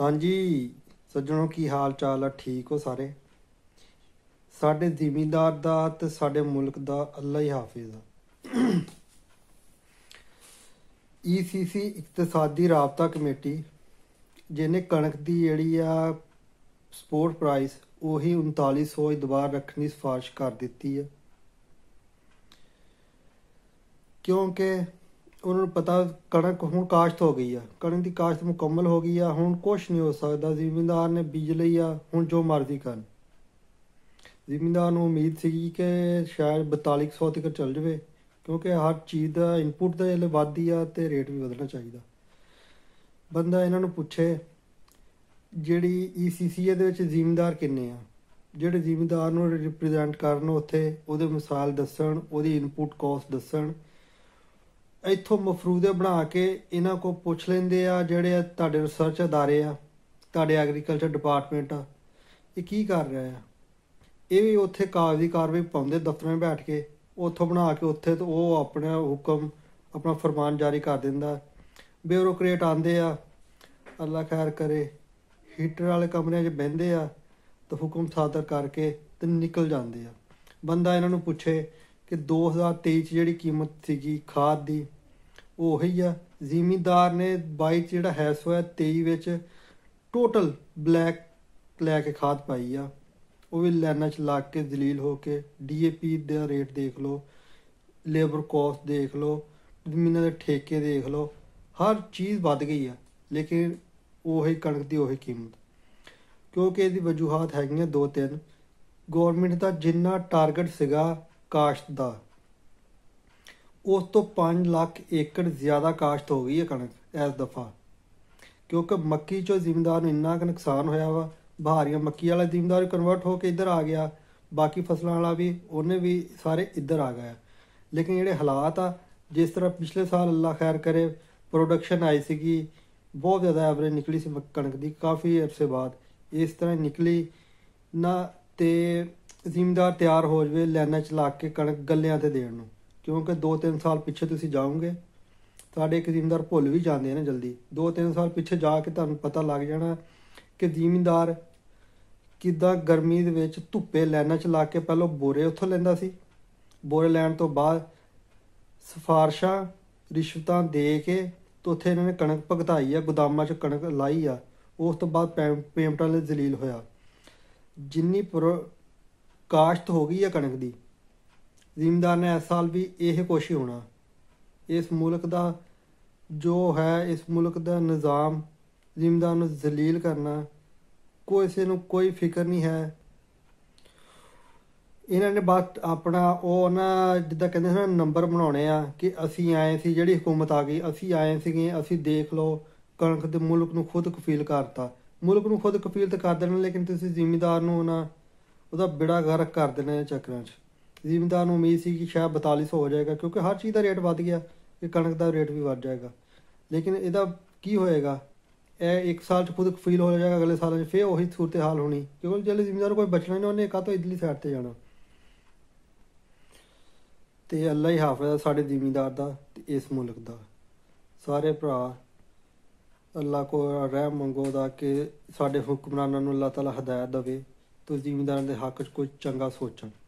ਹਾਂਜੀ ਸੱਜਣੋ ਕੀ ਹਾਲ ਚਾਲ ਆ ਠੀਕ ਹੋ ਸਾਰੇ ਸਾਡੇ ਜ਼ਿਮੀਂਦਾਰ ਦਾ ਤੇ ਸਾਡੇ ਮੁਲਕ ਦਾ ਅੱਲਾ ਹੀ ਹਾਫਿਜ਼ ਆ ਈਸੀਸੀ ਇਕਤਸਾਦੀ ਰਾਬਤਾ ਕਮੇਟੀ ਜਿਹਨੇ ਕਣਕ ਦੀ ਜਿਹੜੀ ਆ ਸਪੋਰਟ ਪ੍ਰਾਈਸ ਉਹੀ 3900 ਦੁਬਾਰ ਰੱਖਣ ਦੀ ਸਿਫਾਰਿਸ਼ ਕਰ ਦਿੱਤੀ ਹੈ ਕਿਉਂਕਿ ਉਹਨਾਂ ਨੂੰ ਪਤਾ ਕਣਕ ਹੁਣ ਕਾਸ਼ਤ ਹੋ ਗਈ ਆ ਕਣਕ ਦੀ ਕਾਸ਼ਤ ਮੁਕੰਮਲ ਹੋ ਗਈ ਆ ਹੁਣ ਕੁਝ ਨਹੀਂ ਹੋ ਸਕਦਾ ਜ਼ਿਮੀਂਦਾਰ ਨੇ ਬੀਜ ਲਈ ਆ ਹੁਣ ਜੋ ਮਰਜ਼ੀ ਕਰਨ ਜ਼ਿਮੀਂਦਾਰ ਨੂੰ ਉਮੀਦ ਸੀ ਕਿ ਸ਼ਾਇਦ 4200 ਤੱਕ ਚੱਲ ਜਵੇ ਕਿਉਂਕਿ ਹਰ ਚੀਜ਼ ਦਾ ਇਨਪੁਟ ਦਾ ਇਹ ਵਾਧੀ ਆ ਤੇ ਰੇਟ ਵੀ ਵਧਣਾ ਚਾਹੀਦਾ ਬੰਦਾ ਇਹਨਾਂ ਨੂੰ ਪੁੱਛੇ ਜਿਹੜੀ ਈਸੀਸੀਏ e ਦੇ ਵਿੱਚ ਜ਼ਿਮੀਂਦਾਰ ਕਿੰਨੇ ਆ ਜਿਹੜੇ ਜ਼ਿਮੀਂਦਾਰ ਨੂੰ ਰਿਪਰੈਜ਼ੈਂਟ ਕਰਨ ਉੱਥੇ ਉਹਦੇ ਮਿਸਾਲ ਦੱਸਣ ਉਹਦੀ ਇਨਪੁਟ ਕਾਸਟ ਦੱਸਣ ਇੱਥੋਂ ਮਫਰੂਦੇ ਬਣਾ ਕੇ ਇਹਨਾਂ ਕੋ ਪੁੱਛ ਲੈਂਦੇ ਆ ਜਿਹੜੇ ਤੁਹਾਡੇ ਰਿਸਰਚ ادارے ਆ ਤੁਹਾਡੇ ਐਗਰੀਕਲਚਰ ਡਿਪਾਰਟਮੈਂਟ ਆ ਇਹ ਕੀ ਕਰ ਰਿਹਾ ਆ ਇਹ ਵੀ ਉੱਥੇ ਕਾਗਜ਼ੀ ਕਾਰਵਾਈ ਪਾਉਂਦੇ ਦਫ਼ਤਰਾਂ ਬੈਠ ਕੇ ਉੱਥੋਂ ਬਣਾ ਕੇ ਉੱਥੇ ਤੇ ਉਹ ਆਪਣਾ ਹੁਕਮ ਆਪਣਾ ਫਰਮਾਨ ਜਾਰੀ ਕਰ ਦਿੰਦਾ ਬਿਊਰੋਕਰੇਟ ਆਂਦੇ ਆ ਅੱਲਾ ਖੈਰ ਕਰੇ ਹੀਟਰ ਵਾਲੇ ਕਮਰੇ 'ਚ ਬਹਿੰਦੇ ਆ ਤੇ ਹੁਕਮ ਸਾਦਰ ਕਰਕੇ ਤੇ ਨਿਕਲ ਜਾਂਦੇ ਆ ਬੰਦਾ ਇਹਨਾਂ ਨੂੰ ਪੁੱਛੇ ਕਿ 2023 ਚ ਜਿਹੜੀ ਕੀਮਤ ਸੀਗੀ ਖਾਦ ਦੀ ਉਹੀ ਆ ਜ਼ਿੰਮੇਦਾਰ ਨੇ 22 ਜਿਹੜਾ ਹੈ ਸੋਇਆ 23 ਵਿੱਚ ਟੋਟਲ ਬਲੈਕ ਲੈ ਕੇ ਖਾਦ ਪਾਈ ਆ ਉਹ ਵੀ ਲੈਣਾ ਚ ਲਾ ਕੇ ਦਲੀਲ ਹੋ ਕੇ ਡੀਏਪੀ ਦਾ ਰੇਟ ਦੇਖ ਲਓ ਲੇਬਰ ਕੋਸਟ ਦੇਖ ਲਓ ਜ਼ਮੀਨਾਂ ਦੇ ਠੇਕੇ ਦੇਖ ਲਓ ਹਰ ਚੀਜ਼ ਵੱਧ ਗਈ ਆ ਲੇਕਿਨ ਉਹੀ ਕਣਕ ਦੀ ਉਹੀ ਕੀਮਤ ਕਿਉਂਕਿ ਇਹਦੀ ਵਜੂਹਾਂ ਹੈਗੀਆਂ ਦੋ ਤਿੰਨ ਗਵਰਨਮੈਂਟ ਦਾ ਜਿੰਨਾ ਟਾਰਗੇਟ ਸੀਗਾ ਕਾਸ਼ਤ ਦਾ ਉਸ ਤੋਂ 5 ਲੱਖ ਏਕੜ ਜ਼ਿਆਦਾ ਕਾਸ਼ਤ ਹੋ ਗਈ ਹੈ ਕਣਕ ਇਸ ਦਫਾ ਕਿਉਂਕਿ ਮੱਕੀ ਚੋਂ ਜ਼ਿੰਮੇਦਾਰ ਨੂੰ ਇੰਨਾ ਕੁ ਨੁਕਸਾਨ ਹੋਇਆ ਵਾ ਬਹਾਰੀਆਂ ਮੱਕੀ ਵਾਲਾ ਜ਼ਿੰਮੇਦਾਰ ਕਨਵਰਟ ਹੋ ਕੇ ਇੱਧਰ ਆ ਗਿਆ ਬਾਕੀ ਫਸਲਾਂ ਵਾਲਾ ਵੀ ਉਹਨੇ ਵੀ ਸਾਰੇ ਇੱਧਰ ਆ ਗਿਆ ਲੇਕਿਨ ਜਿਹੜੇ ਹਾਲਾਤ ਆ ਜਿਸ ਤਰ੍ਹਾਂ ਪਿਛਲੇ ਸਾਲ ਅੱਲਾ ਖੈਰ ਕਰੇ ਪ੍ਰੋਡਕਸ਼ਨ ਆਈ ਸੀਗੀ ਬਹੁਤ ਜ਼ਿਆਦਾ ਐਵਰੇਜ ਨਿਕਲੀ ਸੀ ਕਣਕ ਦੀ ਕਾਫੀ ਅਰਸੇ ਬਾਅਦ ਇਸ ਤਰ੍ਹਾਂ ਨਿਕਲੀ ਨਾ ਤੇ ਜ਼ਿੰਮੇਦਾਰ ਤਿਆਰ ਹੋ ਜਵੇ ਲੈਣਾ ਚਲਾ ਕੇ ਕਣਕ ਗੱਲਿਆਂ ਤੇ ਦੇਣ ਨੂੰ ਕਿਉਂਕਿ 2-3 ਸਾਲ ਪਿੱਛੇ ਤੁਸੀਂ ਜਾਓਗੇ ਤੁਹਾਡੇ ਇੱਕ ਜ਼ਿੰਮੇਦਾਰ ਭੁੱਲ ਵੀ ਜਾਂਦੇ ਨੇ ਜਲਦੀ 2-3 ਸਾਲ ਪਿੱਛੇ ਜਾ ਕੇ ਤੁਹਾਨੂੰ ਪਤਾ ਲੱਗ ਜਾਣਾ ਕਿ ਜ਼ਿਮੀਂਦਾਰ ਕਿਦਾਂ ਗਰਮੀ ਦੇ ਵਿੱਚ ਧੁੱਪੇ ਲੈਣਾ ਚ ਲਾ ਕੇ ਪਹਿਲਾਂ ਬੋਰੇ ਉੱਥੋਂ ਲੈਂਦਾ ਸੀ ਬੋਰੇ ਲੈਣ ਤੋਂ ਬਾਅਦ ਸਫਾਰਸ਼ਾਂ ਰਿਸ਼ਵਤਾਂ ਦੇ ਕੇ ਤੋਂ ਉੱਥੇ ਇਹਨਾਂ ਨੇ ਕਣਕ ਭਗਤਾਈ ਆ ਗੋਦਾਮਾਂ 'ਚ ਕਣਕ ਲਾਈ ਆ ਉਸ ਤੋਂ ਬਾਅਦ ਪੇਮਟਾਂ ਲਈ ਜ਼ਲੀਲ ਹੋਇਆ ਜਿੰਨੀ ਕਾਸ਼ਤ ਹੋ ਗਈ ਆ ਕਣਕ ਦੀ ਜ਼ਿੰਮੇਦਾਰ ਨੇ ਇਸ ਸਾਲ ਵੀ ਇਹ ਕੋਸ਼ਿਸ਼ ਹੋਣਾ ਇਸ ਮੁਲਕ ਦਾ ਜੋ ਹੈ ਇਸ ਮੁਲਕ ਦਾ ਨਿਜ਼ਾਮ ਜ਼ਿੰਮੇਦਾਰ ਨੂੰ ਜ਼ਲੀਲ ਕਰਨਾ ਕੋਈ ਕਿਸੇ ਨੂੰ ਕੋਈ ਫਿਕਰ ਨਹੀਂ ਹੈ ਇਹਨਾਂ ਨੇ ਬਾਤ ਆਪਣਾ ਉਹ ਨਾ ਜਿੱਦਾਂ ਕਹਿੰਦੇ ਹਨ ਨੰਬਰ ਬਣਾਉਣੇ ਆ ਕਿ ਅਸੀਂ ਆਏ ਸੀ ਜਿਹੜੀ ਹਕੂਮਤ ਆ ਗਈ ਅਸੀਂ ਆਏ ਸੀਗੇ ਅਸੀਂ ਦੇਖ ਲਓ ਕਣਕ ਦੇ ਮੁਲਕ ਨੂੰ ਖੁਦ ਕਫੀਲ ਕਰਤਾ ਮੁਲਕ ਨੂੰ ਖੁਦ ਕਫੀਲ ਤੇ ਕਰ ਦੇਣਾ ਲੇਕਿਨ ਤੁਸੀਂ ਜ਼ਿੰਮੇਦਾਰ ਨੂੰ ਨਾ ਉਹਦਾ ਬਿੜਾ ਗਰਕ ਕਰ ਦੇਣਾ ਚੱਕਰਾਂ 'ਚ ਜ਼ਿਮੀਂਦਾਰ ਨੂੰ ਉਮੀਦ ਸੀ ਕਿ ਸ਼ਾਇਦ 4200 ਹੋ ਜਾਏਗਾ ਕਿਉਂਕਿ ਹਰ ਚੀਜ਼ ਦਾ ਰੇਟ ਵੱਧ ਗਿਆ ਕਿ ਕਣਕ ਦਾ ਰੇਟ ਵੀ ਵੱਧ ਜਾਏਗਾ ਲੇਕਿਨ ਇਹਦਾ ਕੀ ਹੋਏਗਾ ਇਹ ਇੱਕ ਸਾਲ ਚ ਖੁਦ ਫੀਲ ਹੋ ਜਾਏਗਾ ਅਗਲੇ ਸਾਲ ਚ ਫੇਰ ਉਹੀ ਸੂਰਤ ਹਾਲ ਹੋਣੀ ਕਿਉਂਕਿ ਜਿਹੜੇ ਜ਼ਿਮੀਂਦਾਰ ਕੋਈ ਬਚਣਾ ਨਹੀਂ ਉਹਨੇ ਕਾਹਤੋਂ ਇਦਲੀ ਸਾਈਡ ਤੇ ਜਾਣਾ ਤੇ ਅੱਲਾ ਹੀ ਹਾਫਿਜ਼ ਸਾਡੇ ਜ਼ਿਮੀਂਦਾਰ ਦਾ ਤੇ ਇਸ ਮੁਲਕ ਦਾ ਸਾਰੇ ਭਰਾ ਅੱਲਾ ਕੋ ਰਹਿਮ ਮੰਗੋ ਦਾ ਕਿ ਸਾਡੇ ਹੁਕਮਰਾਨਾਂ ਨੂੰ ਅੱਲਾ ਤਾਲਾ ਹਦਾਇਤ ਦੇਵੇ ਤੁਸੀਂ ਜ਼ਿਮੀਂਦਾਰਾਂ ਦੇ ਹੱਕ 'ਚ ਕੁਝ ਚੰਗਾ ਸੋਚਣ